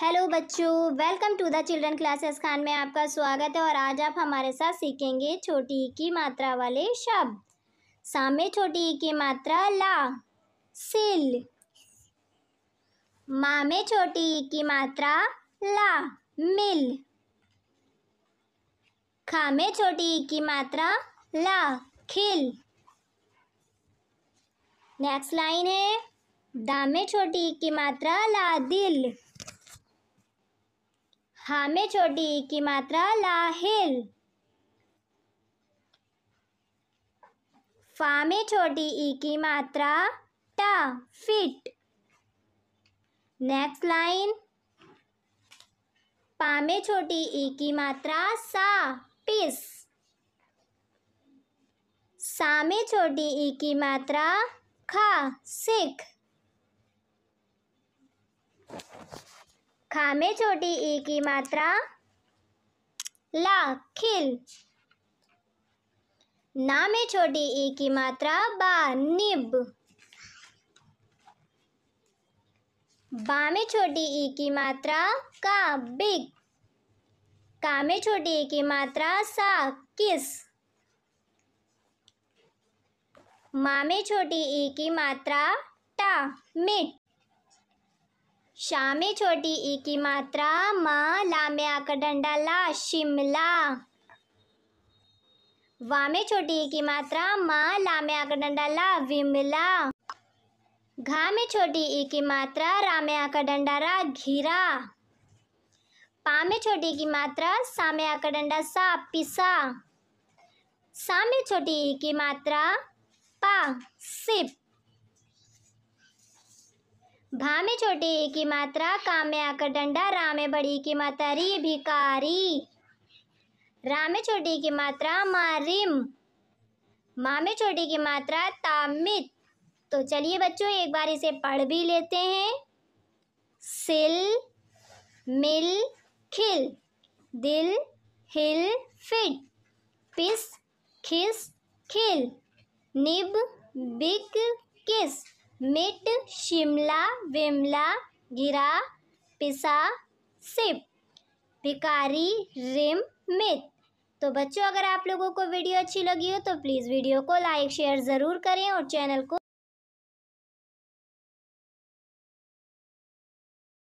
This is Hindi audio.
हेलो बच्चों welcome to the children classes Khan में आपका स्वागत है और आज आप हमारे साथ सीखेंगे छोटी की मात्रा वाले शब्द सामे छोटी की मात्रा ला सिल मामे छोटी की मात्रा ला मिल खामे छोटी की मात्रा ला खिल नेक्स्ट लाइन है दामे छोटी की मात्रा ला दिल हा में छोटी की मात्रा लाहिल फा में छोटी ई की मात्रा टा फिट नेक्स्ट लाइन पा में छोटी ई की मात्रा सा पिस सा में छोटी ई की मात्रा खा सिख खा में छोटी ई की मात्रा ला खिल ना में छोटी ई की मात्रा बा निब बा में छोटी ई की मात्रा का बिग का में छोटी ई की मात्रा सा किस मा में छोटी ई की मात्रा टा मिट शा छोटी ई की मात्रा म लामे आकर डंडा ला शिमला वामे छोटी ई की मात्रा म लामे आकर डंडा ला विमला घा में छोटी ई की मात्रा रामे आकर डंडा रा घिरा पा में छोटी की मात्रा सामे आकर डंडा सा पिसा सामे छोटी ई की मात्रा पा सिप भा में छोटी ई की मात्रा काम्या में आकर डंडा रा में बड़ी की मात्रा री भिकारी रा में छोटी की मात्रा मारिम मामे में छोटी की मात्रा तामित तो चलिए बच्चों एक बार इसे पढ़ भी लेते हैं सिल मिल खिल दिल हिल फिट पिस खिस खिल निब बिक किस मिट शिमला विमला गिरा पिसा सिप भिकारी रिम मित तो बच्चों अगर आप लोगों को वीडियो अच्छी लगी हो तो प्लीज़ वीडियो को लाइक शेयर ज़रूर करें और चैनल को